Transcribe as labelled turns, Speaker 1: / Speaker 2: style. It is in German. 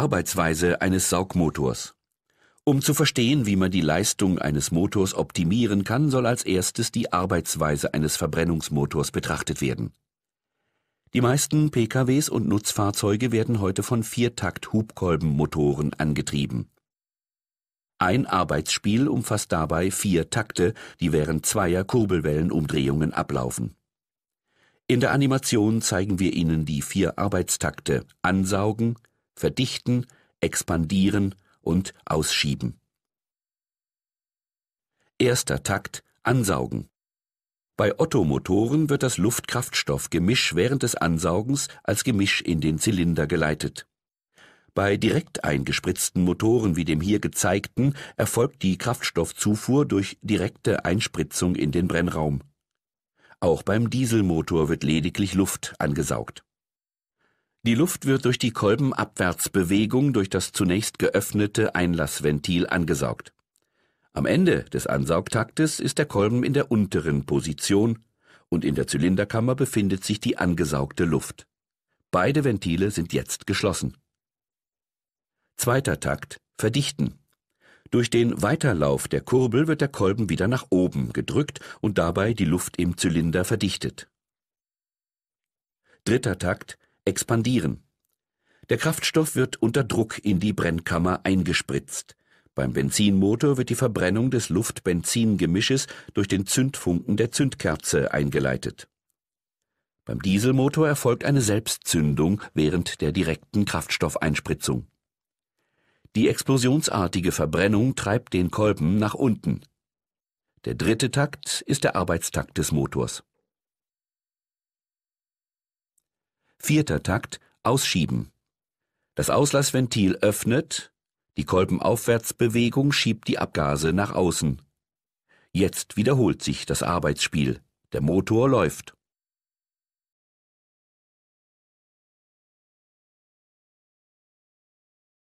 Speaker 1: Arbeitsweise eines Saugmotors. Um zu verstehen, wie man die Leistung eines Motors optimieren kann, soll als erstes die Arbeitsweise eines Verbrennungsmotors betrachtet werden. Die meisten PKWs und Nutzfahrzeuge werden heute von Viertakt-Hubkolbenmotoren angetrieben. Ein Arbeitsspiel umfasst dabei vier Takte, die während zweier Kurbelwellenumdrehungen ablaufen. In der Animation zeigen wir Ihnen die vier Arbeitstakte Ansaugen, verdichten, expandieren und ausschieben. Erster Takt Ansaugen. Bei Ottomotoren wird das Luftkraftstoffgemisch während des Ansaugens als Gemisch in den Zylinder geleitet. Bei direkt eingespritzten Motoren wie dem hier gezeigten erfolgt die Kraftstoffzufuhr durch direkte Einspritzung in den Brennraum. Auch beim Dieselmotor wird lediglich Luft angesaugt. Die Luft wird durch die Kolbenabwärtsbewegung durch das zunächst geöffnete Einlassventil angesaugt. Am Ende des Ansaugtaktes ist der Kolben in der unteren Position und in der Zylinderkammer befindet sich die angesaugte Luft. Beide Ventile sind jetzt geschlossen. Zweiter Takt Verdichten. Durch den Weiterlauf der Kurbel wird der Kolben wieder nach oben gedrückt und dabei die Luft im Zylinder verdichtet. Dritter Takt expandieren. Der Kraftstoff wird unter Druck in die Brennkammer eingespritzt. Beim Benzinmotor wird die Verbrennung des Luft-Benzin-Gemisches durch den Zündfunken der Zündkerze eingeleitet. Beim Dieselmotor erfolgt eine Selbstzündung während der direkten Kraftstoffeinspritzung. Die explosionsartige Verbrennung treibt den Kolben nach unten. Der dritte Takt ist der Arbeitstakt des Motors. Vierter Takt, Ausschieben. Das Auslassventil öffnet, die Kolbenaufwärtsbewegung schiebt die Abgase nach außen. Jetzt wiederholt sich das Arbeitsspiel. Der Motor läuft.